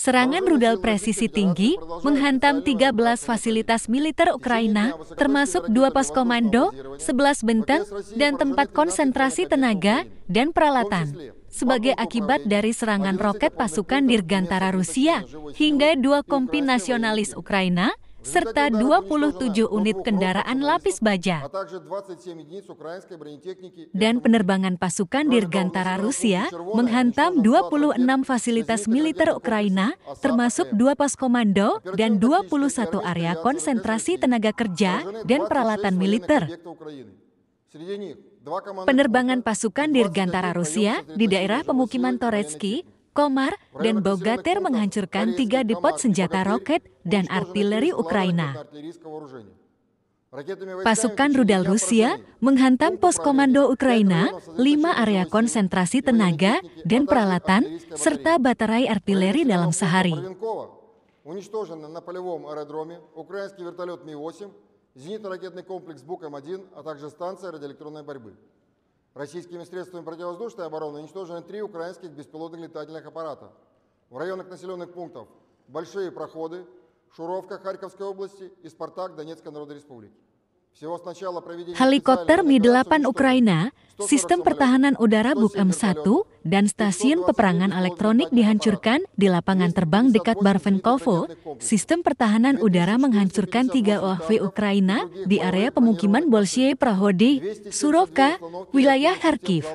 Serangan rudal presisi tinggi menghantam 13 fasilitas militer Ukraina, termasuk dua pos komando, 11 benteng, dan tempat konsentrasi tenaga dan peralatan. Sebagai akibat dari serangan roket pasukan Dirgantara Rusia, hingga dua kompi nasionalis Ukraina serta 27 unit kendaraan lapis baja. Dan penerbangan pasukan Dirgantara Rusia menghantam 26 fasilitas militer Ukraina, termasuk dua pos komando dan 21 area konsentrasi tenaga kerja dan peralatan militer. Penerbangan pasukan Dirgantara Rusia di daerah pemukiman Toretsky Komar, dan Bogater menghancurkan tiga depot senjata roket dan artileri ya Ukraina. Pasukan rudal Rusia menghantam pos komando Ukraina, lima area konsentrasi tenaga dan peralatan, serta baterai artileri dalam sehari. Российскими средствами противовоздушной обороны уничтожены три украинских беспилотных летательных аппарата. В районах населенных пунктов Большие Проходы, Шуровка Харьковской области и Спартак Донецкой Народной Республики. Helikopter Mi-8 Ukraina, sistem pertahanan udara Buk M1, dan stasiun peperangan elektronik dihancurkan di lapangan terbang dekat Barvenkovo. Sistem pertahanan udara menghancurkan tiga UAV Ukraina di area pemukiman Bolshe Prahodi, Surovka, wilayah Kharkiv.